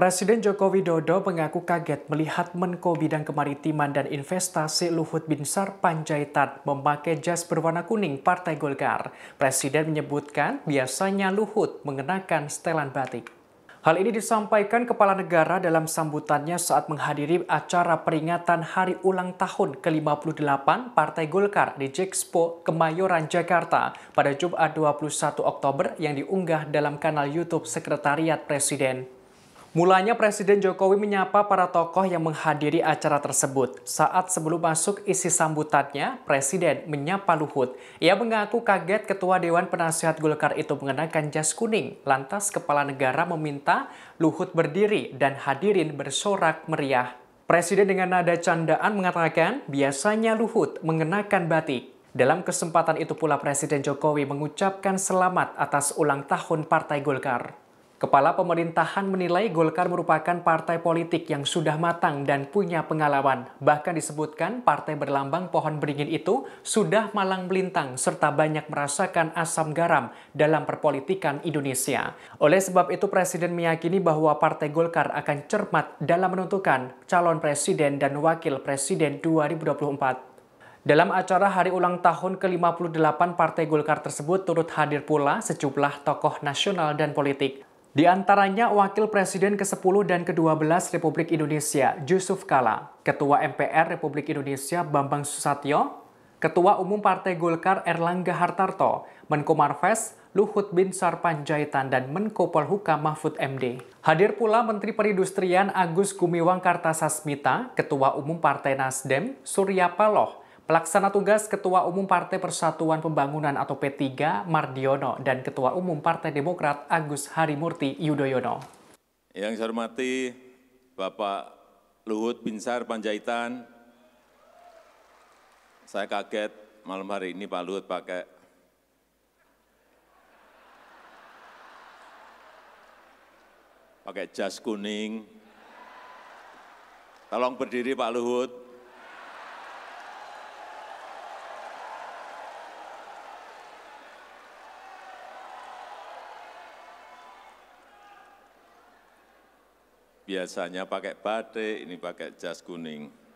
Presiden Joko Widodo mengaku kaget melihat Menko Bidang Kemaritiman dan Investasi Luhut Binsar Panjaitan memakai jas berwarna kuning Partai Golkar. Presiden menyebutkan biasanya Luhut mengenakan setelan batik. Hal ini disampaikan Kepala Negara dalam sambutannya saat menghadiri acara peringatan Hari Ulang Tahun ke-58 Partai Golkar di Jexpo Kemayoran, Jakarta pada Jumat 21 Oktober yang diunggah dalam kanal YouTube Sekretariat Presiden. Mulanya Presiden Jokowi menyapa para tokoh yang menghadiri acara tersebut. Saat sebelum masuk isi sambutannya, Presiden menyapa Luhut. Ia mengaku kaget Ketua Dewan Penasihat Golkar itu mengenakan jas kuning. Lantas Kepala Negara meminta Luhut berdiri dan hadirin bersorak meriah. Presiden dengan nada candaan mengatakan biasanya Luhut mengenakan batik. Dalam kesempatan itu pula Presiden Jokowi mengucapkan selamat atas ulang tahun Partai Golkar. Kepala pemerintahan menilai Golkar merupakan partai politik yang sudah matang dan punya pengalaman. Bahkan disebutkan partai berlambang pohon beringin itu sudah malang melintang serta banyak merasakan asam garam dalam perpolitikan Indonesia. Oleh sebab itu Presiden meyakini bahwa partai Golkar akan cermat dalam menentukan calon presiden dan wakil presiden 2024. Dalam acara hari ulang tahun ke-58 Partai Golkar tersebut turut hadir pula sejumlah tokoh nasional dan politik. Di antaranya Wakil Presiden ke-10 dan ke-12 Republik Indonesia, Yusuf Kala, Ketua MPR Republik Indonesia, Bambang Susatyo, Ketua Umum Partai Golkar Erlangga Hartarto, Menko Marves, Luhut Bin Sarpanjaitan, dan Menko Polhukam Mahfud MD. Hadir pula Menteri Perindustrian Agus Gumiwang Kartasasmita, Ketua Umum Partai Nasdem, Surya Paloh, Pelaksana tugas Ketua Umum Partai Persatuan Pembangunan atau P3 Mardiono dan Ketua Umum Partai Demokrat Agus Harimurti Yudhoyono. Yang saya hormati Bapak Luhut Binsar Panjaitan, saya kaget malam hari ini Pak Luhut pakai pakai jas kuning. Tolong berdiri Pak Luhut. biasanya pakai batik ini pakai jas kuning